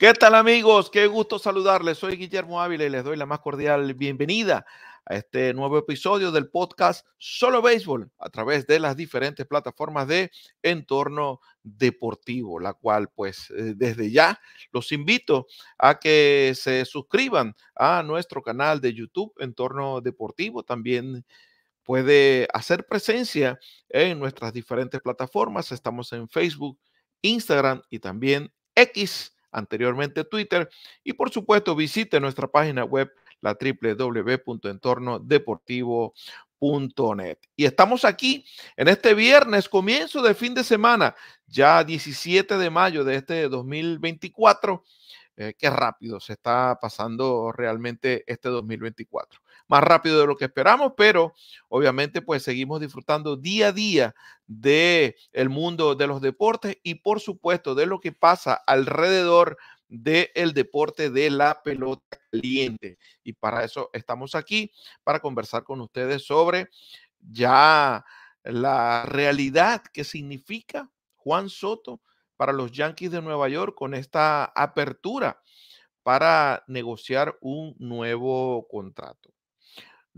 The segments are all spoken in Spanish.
¿Qué tal amigos? Qué gusto saludarles. Soy Guillermo Ávila y les doy la más cordial bienvenida a este nuevo episodio del podcast Solo Béisbol a través de las diferentes plataformas de entorno deportivo, la cual pues eh, desde ya los invito a que se suscriban a nuestro canal de YouTube Entorno Deportivo, también puede hacer presencia en nuestras diferentes plataformas. Estamos en Facebook, Instagram y también X anteriormente Twitter. Y por supuesto, visite nuestra página web, la www.entornodeportivo.net. Y estamos aquí en este viernes, comienzo de fin de semana, ya 17 de mayo de este 2024. Eh, qué rápido se está pasando realmente este 2024 más rápido de lo que esperamos, pero obviamente pues seguimos disfrutando día a día del el mundo de los deportes y por supuesto de lo que pasa alrededor del deporte de la pelota caliente. Y para eso estamos aquí, para conversar con ustedes sobre ya la realidad que significa Juan Soto para los Yankees de Nueva York con esta apertura para negociar un nuevo contrato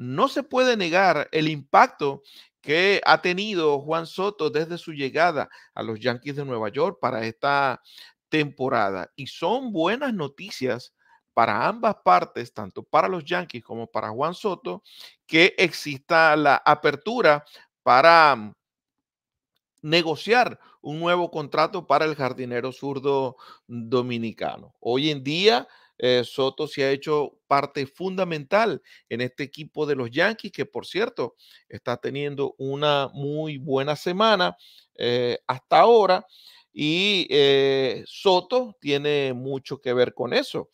no se puede negar el impacto que ha tenido Juan Soto desde su llegada a los Yankees de Nueva York para esta temporada. Y son buenas noticias para ambas partes, tanto para los Yankees como para Juan Soto, que exista la apertura para mm, negociar un nuevo contrato para el jardinero zurdo dominicano. Hoy en día eh, Soto se ha hecho parte fundamental en este equipo de los Yankees, que por cierto está teniendo una muy buena semana eh, hasta ahora. Y eh, Soto tiene mucho que ver con eso.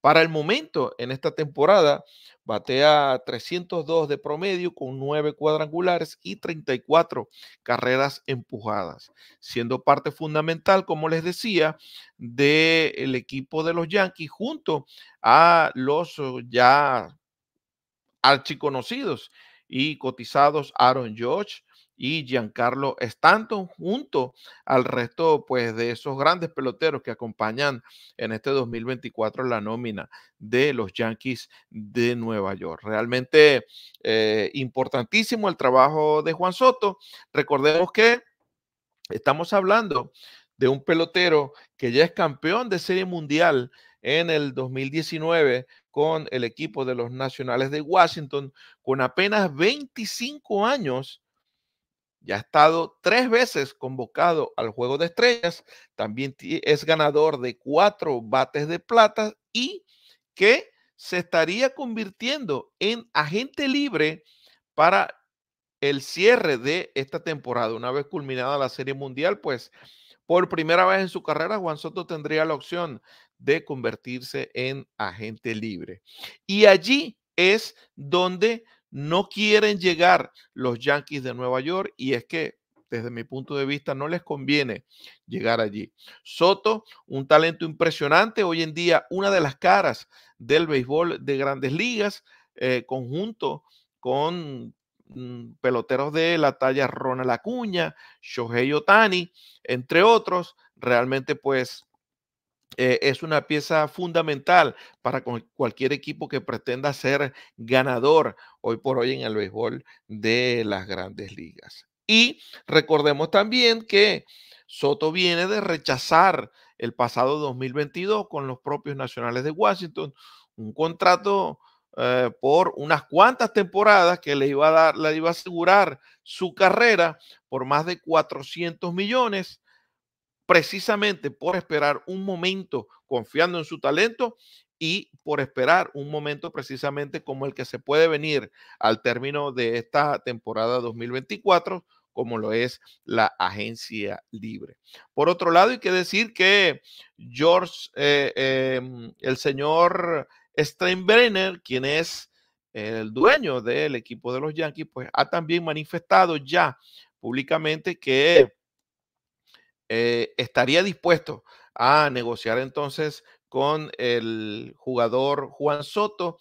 Para el momento, en esta temporada, Batea 302 de promedio con 9 cuadrangulares y 34 carreras empujadas, siendo parte fundamental, como les decía, del equipo de los Yankees junto a los oh, ya archiconocidos y cotizados Aaron George, y Giancarlo Stanton junto al resto pues de esos grandes peloteros que acompañan en este 2024 la nómina de los Yankees de Nueva York. Realmente eh, importantísimo el trabajo de Juan Soto. Recordemos que estamos hablando de un pelotero que ya es campeón de serie mundial en el 2019 con el equipo de los Nacionales de Washington, con apenas 25 años ya ha estado tres veces convocado al Juego de Estrellas. También es ganador de cuatro bates de plata y que se estaría convirtiendo en agente libre para el cierre de esta temporada. Una vez culminada la Serie Mundial, pues por primera vez en su carrera, Juan Soto tendría la opción de convertirse en agente libre. Y allí es donde no quieren llegar los Yankees de Nueva York y es que desde mi punto de vista no les conviene llegar allí. Soto, un talento impresionante, hoy en día una de las caras del béisbol de grandes ligas, eh, conjunto con mm, peloteros de la talla Ronald Acuña, Shohei Otani, entre otros, realmente pues eh, es una pieza fundamental para cualquier equipo que pretenda ser ganador hoy por hoy en el béisbol de las grandes ligas. Y recordemos también que Soto viene de rechazar el pasado 2022 con los propios Nacionales de Washington un contrato eh, por unas cuantas temporadas que le iba a dar, le iba a asegurar su carrera por más de 400 millones precisamente por esperar un momento confiando en su talento y por esperar un momento precisamente como el que se puede venir al término de esta temporada 2024, como lo es la agencia libre. Por otro lado, hay que decir que George, eh, em, el señor Steinbrenner, quien es el dueño del equipo de los Yankees, pues ha también manifestado ya públicamente que eh, estaría dispuesto a negociar entonces con el jugador Juan Soto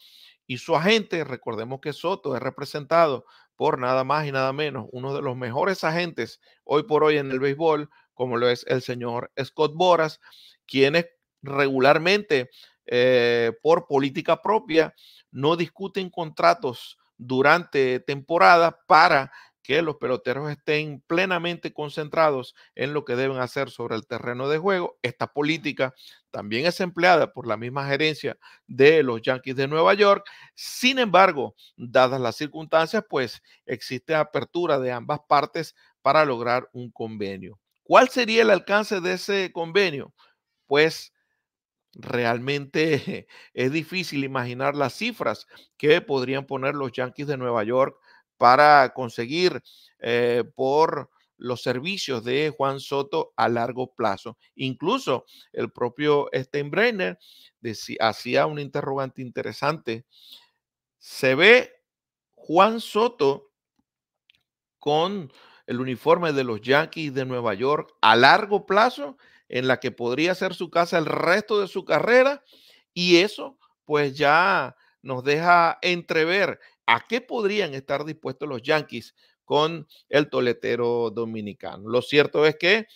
y su agente. Recordemos que Soto es representado por nada más y nada menos uno de los mejores agentes hoy por hoy en el béisbol, como lo es el señor Scott Boras, quienes regularmente eh, por política propia no discuten contratos durante temporada para que los peloteros estén plenamente concentrados en lo que deben hacer sobre el terreno de juego. Esta política también es empleada por la misma gerencia de los Yankees de Nueva York. Sin embargo, dadas las circunstancias, pues existe apertura de ambas partes para lograr un convenio. ¿Cuál sería el alcance de ese convenio? Pues realmente es difícil imaginar las cifras que podrían poner los Yankees de Nueva York para conseguir eh, por los servicios de Juan Soto a largo plazo. Incluso el propio Steinbrenner hacía un interrogante interesante. ¿Se ve Juan Soto con el uniforme de los Yankees de Nueva York a largo plazo, en la que podría ser su casa el resto de su carrera? Y eso pues ya nos deja entrever ¿A qué podrían estar dispuestos los Yankees con el toletero dominicano? Lo cierto es que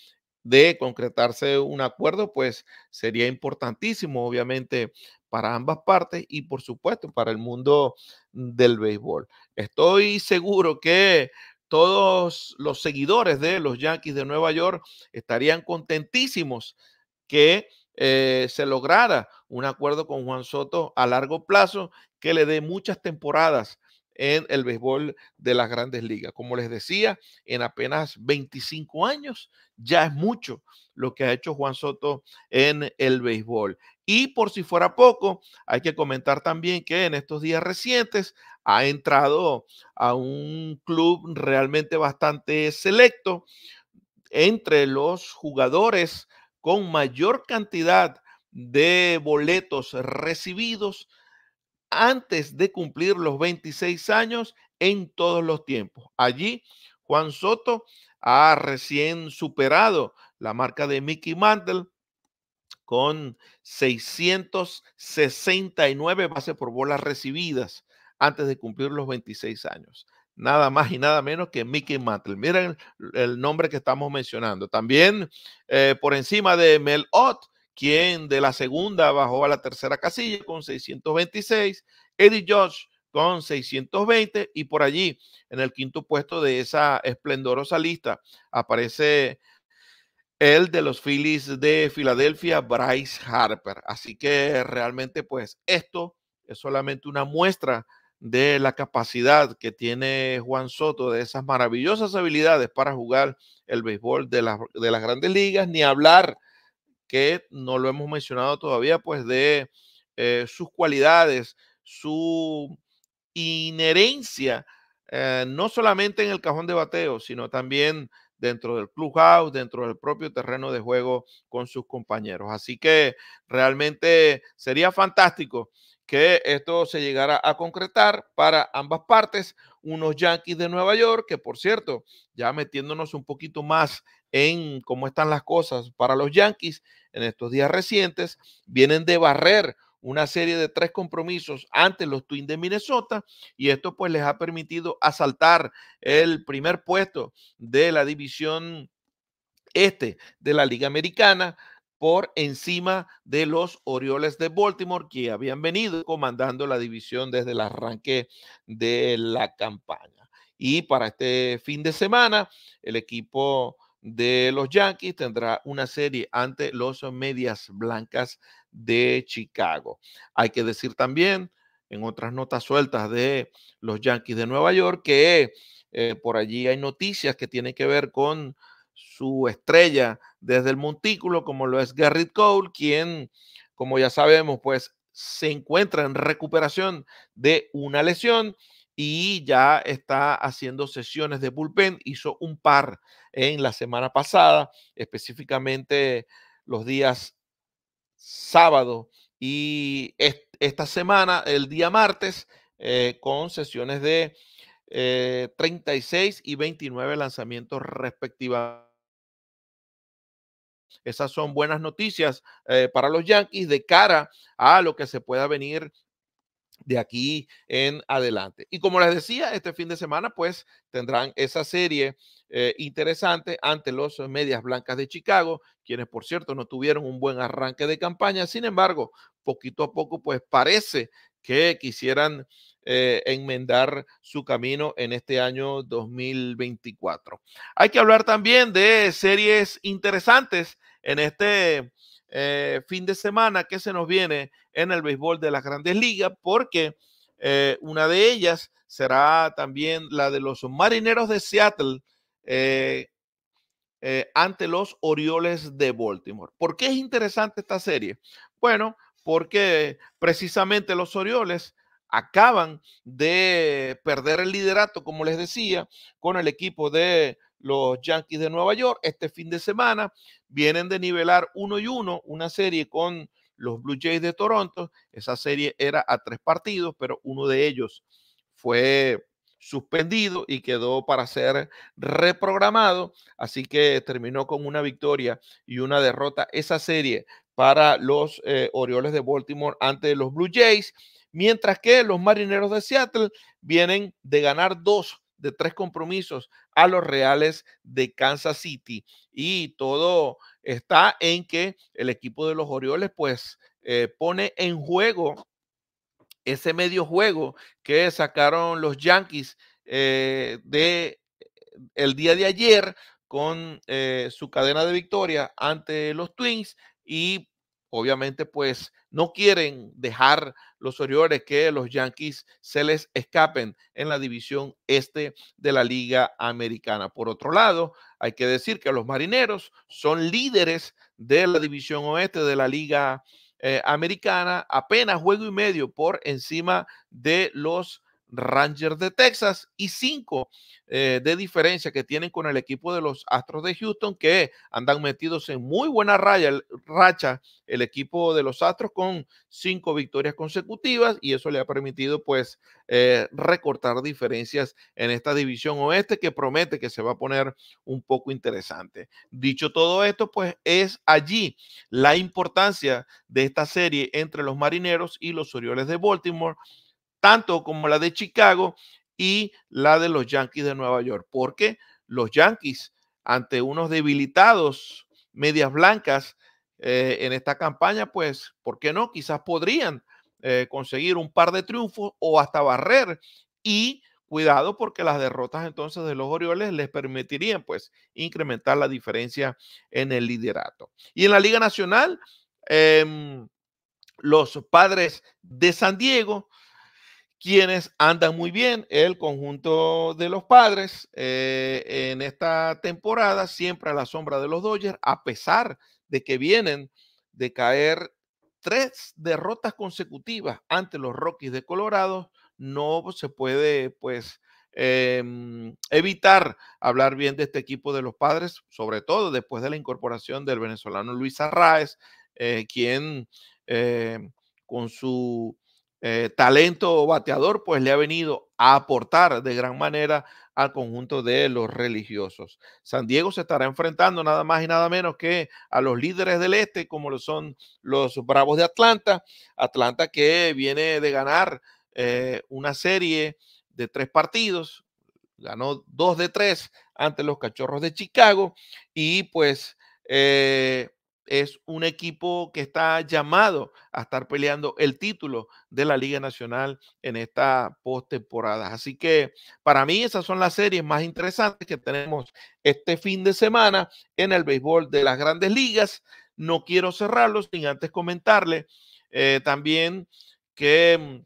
de concretarse un acuerdo, pues sería importantísimo, obviamente, para ambas partes y, por supuesto, para el mundo del béisbol. Estoy seguro que todos los seguidores de los Yankees de Nueva York estarían contentísimos que eh, se lograra un acuerdo con Juan Soto a largo plazo que le dé muchas temporadas en el béisbol de las grandes ligas. Como les decía, en apenas 25 años ya es mucho lo que ha hecho Juan Soto en el béisbol. Y por si fuera poco, hay que comentar también que en estos días recientes ha entrado a un club realmente bastante selecto entre los jugadores con mayor cantidad de boletos recibidos antes de cumplir los 26 años en todos los tiempos. Allí, Juan Soto ha recién superado la marca de Mickey Mantle con 669 bases por bolas recibidas antes de cumplir los 26 años. Nada más y nada menos que Mickey Mantle. Miren el, nombre que estamos mencionando. También eh, por encima de Mel Ott, quien de la segunda bajó a la tercera casilla con 626, Eddie Josh con 620 y por allí en el quinto puesto de esa esplendorosa lista aparece el de los Phillies de Filadelfia, Bryce Harper. Así que realmente pues esto es solamente una muestra de la capacidad que tiene Juan Soto, de esas maravillosas habilidades para jugar el béisbol de, de las grandes ligas, ni hablar que no lo hemos mencionado todavía, pues de eh, sus cualidades, su inherencia, eh, no solamente en el cajón de bateo, sino también dentro del clubhouse, dentro del propio terreno de juego con sus compañeros. Así que realmente sería fantástico que esto se llegara a concretar para ambas partes, unos Yankees de Nueva York, que por cierto, ya metiéndonos un poquito más en cómo están las cosas para los Yankees en estos días recientes. Vienen de barrer una serie de tres compromisos ante los Twins de Minnesota y esto pues les ha permitido asaltar el primer puesto de la división este de la Liga Americana por encima de los Orioles de Baltimore, que habían venido comandando la división desde el arranque de la campaña. Y para este fin de semana, el equipo de los Yankees, tendrá una serie ante los Medias Blancas de Chicago. Hay que decir también, en otras notas sueltas de los Yankees de Nueva York, que eh, por allí hay noticias que tienen que ver con su estrella desde el montículo, como lo es Garrett Cole, quien, como ya sabemos, pues se encuentra en recuperación de una lesión y ya está haciendo sesiones de bullpen. Hizo un par en la semana pasada, específicamente los días sábado y esta semana, el día martes, eh, con sesiones de 36 eh, y 29 lanzamientos respectivamente. Esas son buenas noticias eh, para los Yankees de cara a lo que se pueda venir de aquí en adelante. Y como les decía, este fin de semana pues tendrán esa serie eh, interesante ante los Medias Blancas de Chicago, quienes por cierto no tuvieron un buen arranque de campaña, sin embargo, poquito a poco pues parece que quisieran eh, enmendar su camino en este año 2024. Hay que hablar también de series interesantes en este eh, fin de semana que se nos viene en el béisbol de las grandes ligas, porque eh, una de ellas será también la de los marineros de Seattle eh, eh, ante los Orioles de Baltimore. ¿Por qué es interesante esta serie? Bueno, porque precisamente los Orioles acaban de perder el liderato, como les decía, con el equipo de los Yankees de Nueva York este fin de semana. Vienen de nivelar uno y uno, una serie con los Blue Jays de Toronto. Esa serie era a tres partidos, pero uno de ellos fue suspendido y quedó para ser reprogramado. Así que terminó con una victoria y una derrota esa serie para los eh, Orioles de Baltimore ante los Blue Jays, mientras que los Marineros de Seattle vienen de ganar dos de tres compromisos a los Reales de Kansas City. Y todo está en que el equipo de los Orioles pues eh, pone en juego ese medio juego que sacaron los Yankees eh, de eh, el día de ayer con su cadena de victoria ante los Twins y obviamente pues no quieren dejar los Orioles que los Yankees se les escapen en la división este de la Liga Americana. Por otro lado, hay que decir que los Marineros son líderes de la división oeste de la Liga eh, Americana, apenas juego y medio por encima de los Rangers de Texas y cinco eh, de diferencia que tienen con el equipo de los Astros de Houston, que andan metidos en muy buena racha el equipo de los Astros con cinco victorias consecutivas y eso le ha permitido pues eh, recortar diferencias en esta división oeste que promete que se va a poner un poco interesante. Dicho todo esto, pues es allí la importancia de esta serie entre los Marineros y los Orioles de Baltimore tanto como la de Chicago y la de los Yankees de Nueva York, porque los Yankees, ante unos debilitados medias blancas eh, en esta campaña, pues, ¿por qué no? Quizás podrían eh, conseguir un par de triunfos o hasta barrer y cuidado porque las derrotas entonces de los Orioles les permitirían pues incrementar la diferencia en el liderato. Y en la Liga Nacional, em, los padres de San Diego quienes andan muy bien, el conjunto de los padres eh, en esta temporada, siempre a la sombra de los Dodgers, a pesar de que vienen de caer tres derrotas consecutivas ante los Rockies de Colorado, no se puede pues em, evitar hablar bien de este equipo de los padres, sobre todo después de la incorporación del venezolano Luis Arraez, eh, quien eh, con su eh, talento bateador, pues le ha venido a aportar de gran manera al conjunto de los religiosos. San Diego se estará enfrentando nada más y nada menos que a los líderes del este, como lo son los Bravos de Atlanta. Atlanta que viene de ganar eh, una serie de tres partidos, ganó dos de tres ante los Cachorros de Chicago y pues eh, es un equipo que está llamado a estar peleando el título de la Liga Nacional en esta postemporada. Así que para mí esas son las series más interesantes que tenemos este fin de semana en el béisbol de las grandes ligas. No quiero cerrarlo sin antes comentarle eh, también que mm,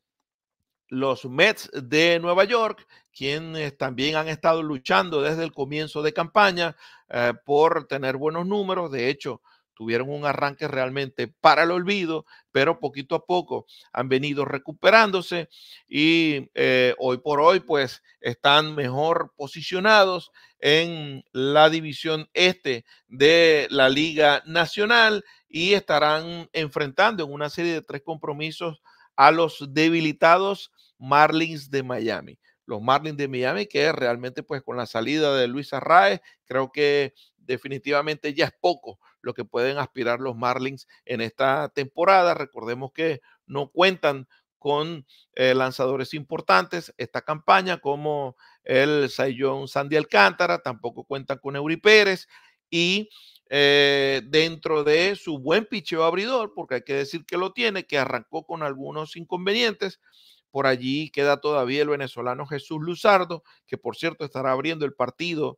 los Mets de Nueva York, quienes también han estado luchando desde el comienzo de campaña eh, por tener buenos números, de hecho, tuvieron un arranque realmente para el olvido, pero poquito a poco han venido recuperándose y eh, hoy por hoy pues están mejor posicionados en la división este de la Liga Nacional y estarán enfrentando en una serie de tres compromisos a los debilitados Marlins de Miami los Marlins de Miami, que realmente pues con la salida de Luis Arraez, creo que definitivamente ya es poco lo que pueden aspirar los Marlins en esta temporada. Recordemos que no cuentan con eh, lanzadores importantes esta campaña, como el Sayón Sandy Alcántara, tampoco cuentan con Eury Pérez y eh, dentro de su buen picheo abridor, porque hay que decir que lo tiene, que arrancó con algunos inconvenientes. Por allí queda todavía el venezolano Jesús Luzardo, que por cierto estará abriendo el partido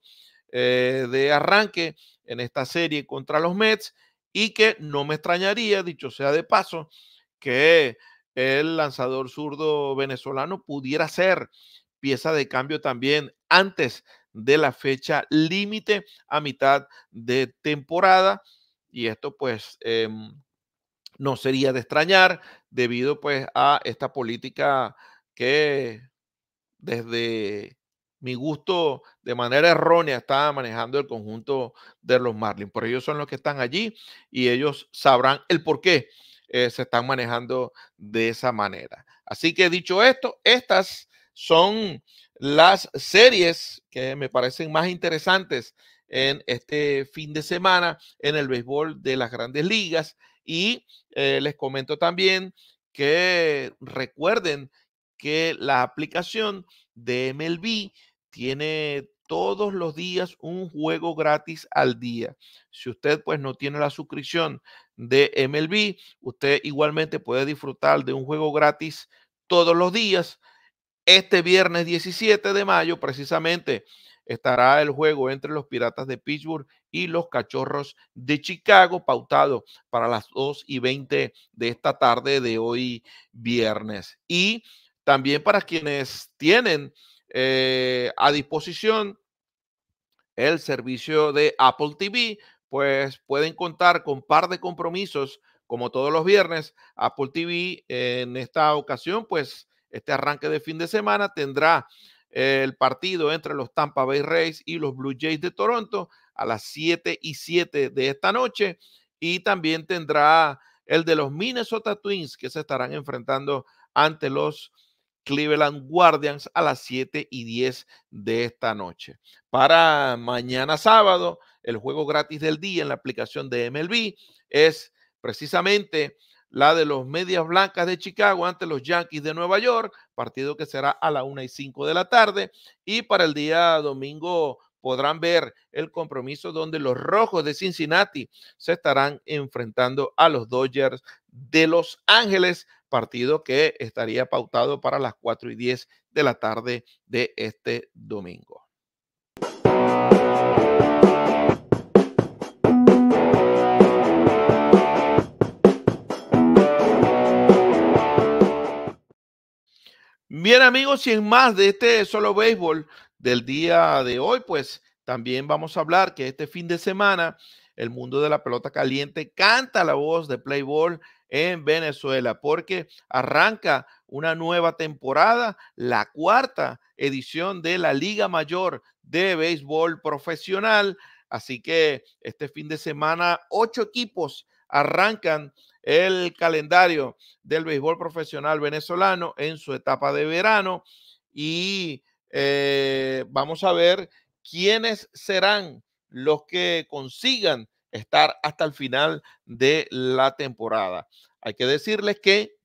eh, de arranque en esta serie contra los Mets y que no me extrañaría, dicho sea de paso, que el lanzador zurdo venezolano pudiera ser pieza de cambio también antes de la fecha límite a mitad de temporada. Y esto pues em, no sería de extrañar debido pues a esta política que desde mi gusto de manera errónea estaba manejando el conjunto de los Marlins. Por ellos son los que están allí y ellos sabrán el por qué eh, se están manejando de esa manera. Así que dicho esto, estas son las series que me parecen más interesantes en este fin de semana en el béisbol de las grandes ligas. Y eh, les comento también que recuerden que la aplicación de MLB tiene todos los días un juego gratis al día. Si usted pues no tiene la suscripción de MLB, usted igualmente puede disfrutar de un juego gratis todos los días. Este viernes 17 de mayo precisamente estará el juego entre los Piratas de Pittsburgh y los Cachorros de Chicago, pautado para las 2 y 20 de esta tarde de hoy viernes. Y también para quienes tienen eh, a disposición el servicio de Apple TV, pues pueden contar con par de compromisos como todos los viernes. Apple TV eh, en esta ocasión, pues este arranque de fin de semana tendrá el partido entre los Tampa Bay Rays y los Blue Jays de Toronto a las 7 y 7 de esta noche. Y también tendrá el de los Minnesota Twins que se estarán enfrentando ante los Cleveland Guardians a las 7 y 10 de esta noche. Para mañana sábado, el juego gratis del día en la aplicación de MLB es precisamente la de los Medias Blancas de Chicago ante los Yankees de Nueva York, partido que será a la una y 5 de la tarde. Y para el día domingo podrán ver el compromiso donde los Rojos de Cincinnati se estarán enfrentando a los Dodgers de Los Ángeles, partido que estaría pautado para las 4 y 10 de la tarde de este domingo. Bien amigos, sin más de este solo béisbol, del día de hoy, pues también vamos a hablar que este fin de semana el mundo de la pelota caliente canta la voz de Playboy en Venezuela, porque arranca una nueva temporada, la cuarta edición de la Liga Mayor de Béisbol Profesional. Así que este fin de semana, ocho equipos arrancan el calendario del béisbol profesional venezolano en su etapa de verano y eh, vamos a ver quiénes serán los que consigan estar hasta el final de la temporada. Hay que decirles que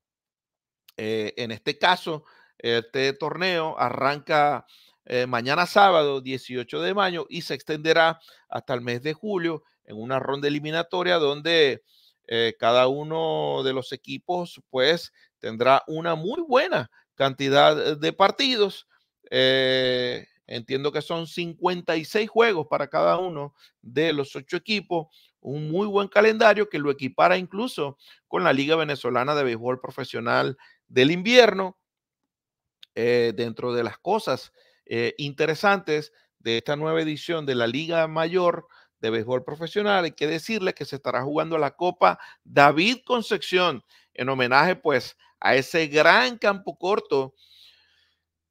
eh, en este caso, este torneo arranca eh, mañana sábado 18 de mayo y se extenderá hasta el mes de julio en una ronda eliminatoria donde cada uno de los equipos pues tendrá una muy buena cantidad de partidos eh, entiendo que son 56 juegos para cada uno de los ocho equipos. Un muy buen calendario que lo equipara incluso con la Liga Venezolana de Béisbol Profesional del Invierno. Eh, dentro de las cosas eh, interesantes de esta nueva edición de la Liga Mayor de Béisbol Profesional, hay que decirle que se estará jugando la Copa David Concepción en homenaje pues a ese gran campo corto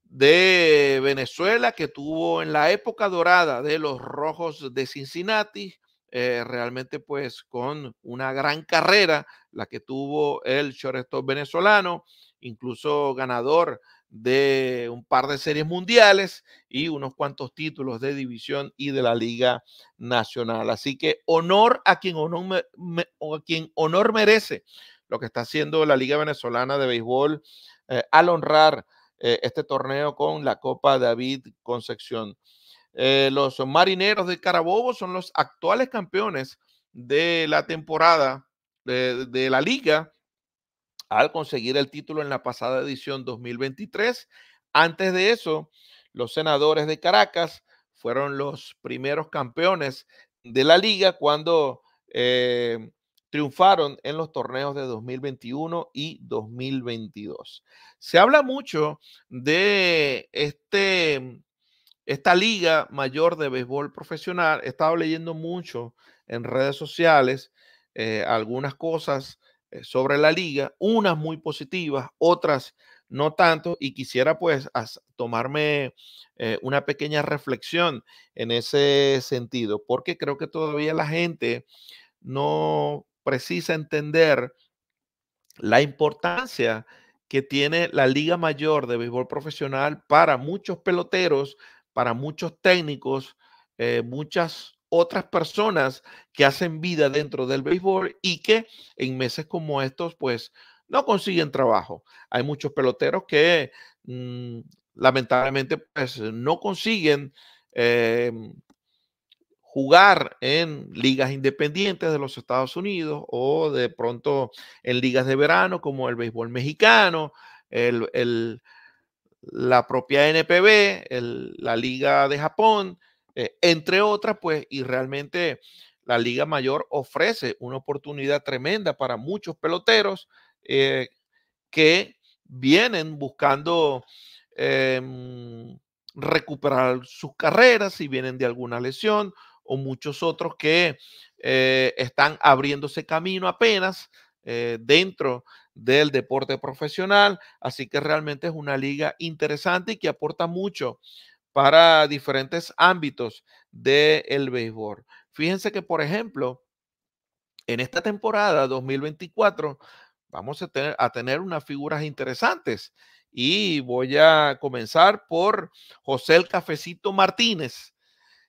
de Venezuela que tuvo en la época dorada de los Rojos de Cincinnati, eh, realmente pues con una gran carrera la que tuvo el shortstop venezolano, incluso ganador de un par de series mundiales y unos cuantos títulos de división y de la Liga Nacional. Así que honor a quien honor, quien honor merece lo que está haciendo la Liga Venezolana de Béisbol eh, al honrar eh, este torneo con la Copa David Concepción. Eh, los marineros de Carabobo son los actuales campeones de la temporada de, la liga al conseguir el título en la pasada edición 2023. Antes de eso, los senadores de Caracas fueron los primeros campeones de la liga cuando eh, triunfaron en los torneos de 2021 y 2022. Se habla mucho de este, esta liga mayor de béisbol profesional. He estado leyendo mucho en redes sociales eh, algunas cosas eh, sobre la liga, unas muy positivas, otras no tanto, y quisiera pues tomarme eh, una pequeña reflexión en ese sentido, porque creo que todavía la gente no precisa entender la importancia que tiene la Liga Mayor de Béisbol Profesional para muchos peloteros, para muchos técnicos, eh, muchas otras personas que hacen vida dentro del béisbol y que en meses como estos, pues no consiguen trabajo. Hay muchos peloteros que mm, lamentablemente pues, no consiguen em, jugar en ligas independientes de los Estados Unidos o de pronto en ligas de verano como el béisbol mexicano, el, la propia NPB, la liga de Japón, eh, entre otras, pues, y realmente la liga mayor ofrece una oportunidad tremenda para muchos peloteros eh, que vienen buscando... Em, recuperar sus carreras si vienen de alguna lesión o muchos otros que eh, están abriéndose camino apenas eh, dentro del deporte profesional. Así que realmente es una liga interesante y que aporta mucho para diferentes ámbitos del béisbol. Fíjense que, por ejemplo, en esta temporada 2024 vamos a tener, a tener unas figuras interesantes y voy a comenzar por José el Cafecito Martínez.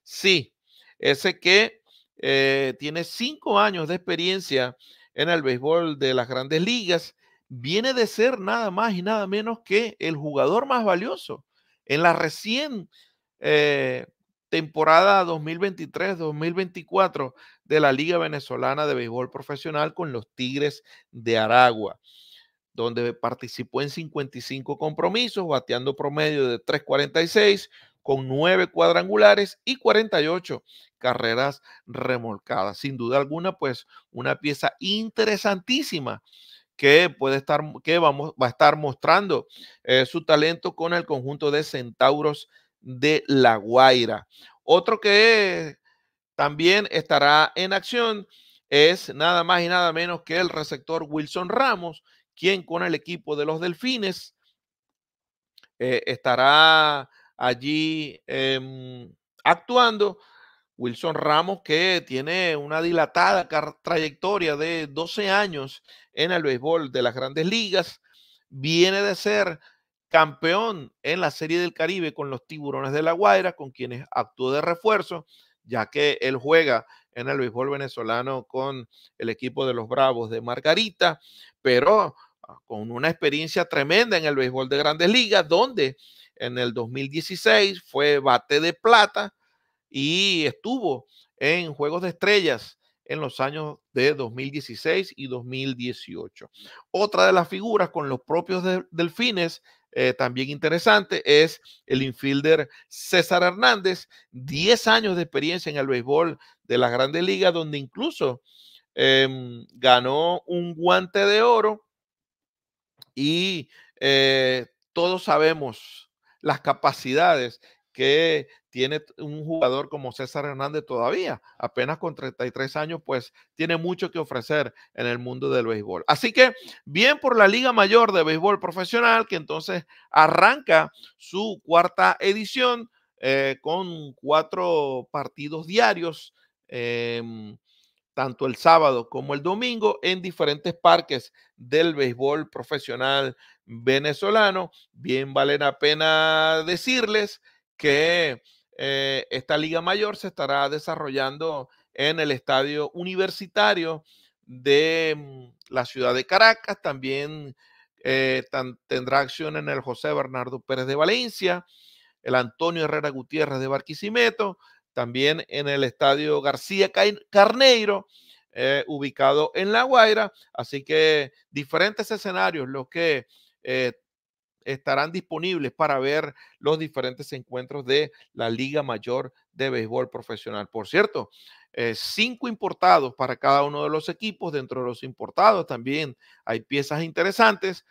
Sí, ese que eh, tiene cinco años de experiencia en el béisbol de las grandes ligas, viene de ser nada más y nada menos que el jugador más valioso en la recién eh, temporada 2023-2024 de la Liga Venezolana de Béisbol Profesional con los Tigres de Aragua, donde participó en 55 compromisos, bateando promedio de 346 con nueve cuadrangulares y 48 carreras remolcadas. Sin duda alguna, pues una pieza interesantísima que puede estar, que vamos, va a estar mostrando eh, su talento con el conjunto de Centauros de La Guaira. Otro que también estará en acción es nada más y nada menos que el receptor Wilson Ramos, quien con el equipo de los Delfines eh, estará allí em, actuando. Wilson Ramos, que tiene una dilatada trayectoria de 12 años en el béisbol de las grandes ligas, viene de ser campeón en la Serie del Caribe con los Tiburones de la Guaira, con quienes actuó de refuerzo, ya que él juega en el béisbol venezolano con el equipo de los Bravos de Margarita, pero ah, con una experiencia tremenda en el béisbol de grandes ligas, donde en el 2016, fue bate de plata y estuvo en Juegos de Estrellas en los años de 2016 y 2018. Otra de las figuras con los propios delfines, eh, también interesante, es el infielder César Hernández, 10 años de experiencia en el béisbol de las grandes ligas, donde incluso em, ganó un guante de oro y eh, todos sabemos las capacidades que tiene un jugador como César Hernández todavía, apenas con 33 años, pues tiene mucho que ofrecer en el mundo del béisbol. Así que bien por la Liga Mayor de Béisbol Profesional, que entonces arranca su cuarta edición eh, con cuatro partidos diarios. Em, tanto el sábado como el domingo en diferentes parques del béisbol profesional venezolano. Bien vale la pena decirles que eh, esta Liga Mayor se estará desarrollando en el estadio universitario de mm, la ciudad de Caracas. También eh, tendrá acción en el José Bernardo Pérez de Valencia, el Antonio Herrera Gutiérrez de Barquisimeto, también en el Estadio García Carneiro, eh, ubicado en La Guaira. Así que diferentes escenarios los que eh, estarán disponibles para ver los diferentes encuentros de la Liga Mayor de Béisbol Profesional. Por cierto, eh, cinco importados para cada uno de los equipos. Dentro de los importados también hay piezas interesantes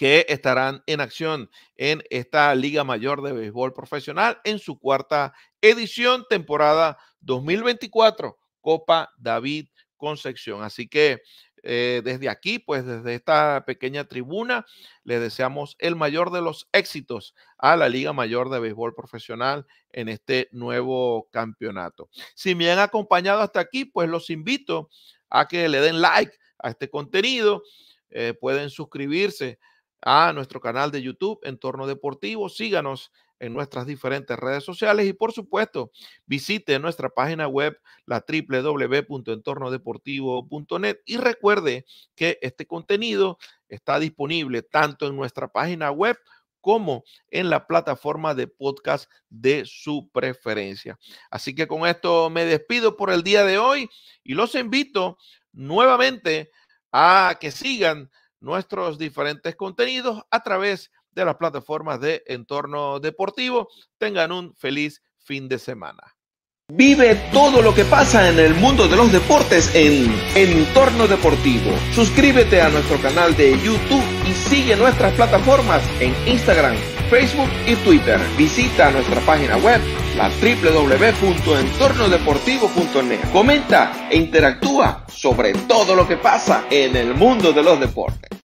que estarán en acción en esta Liga Mayor de Béisbol Profesional en su cuarta edición, temporada 2024, Copa David Concepción. Así que eh, desde aquí, pues desde esta pequeña tribuna, le deseamos el mayor de los éxitos a la Liga Mayor de Béisbol Profesional en este nuevo campeonato. Si me han acompañado hasta aquí, pues los invito a que le den like a este contenido. Eh, pueden suscribirse a nuestro canal de YouTube Entorno Deportivo. Síganos en nuestras diferentes redes sociales y por supuesto visite nuestra página web la www.entornodeportivo.net y recuerde que este contenido está disponible tanto en nuestra página web como en la plataforma de podcast de su preferencia. Así que con esto me despido por el día de hoy y los invito nuevamente a que sigan nuestros diferentes contenidos a través de las plataformas de entorno deportivo. Tengan un feliz fin de semana. Vive todo lo que pasa en el mundo de los deportes en Entorno Deportivo. Suscríbete a nuestro canal de YouTube y sigue nuestras plataformas en Instagram, Facebook y Twitter. Visita nuestra página web la www.entornodeportivo.net. Comenta e interactúa sobre todo lo que pasa en el mundo de los deportes.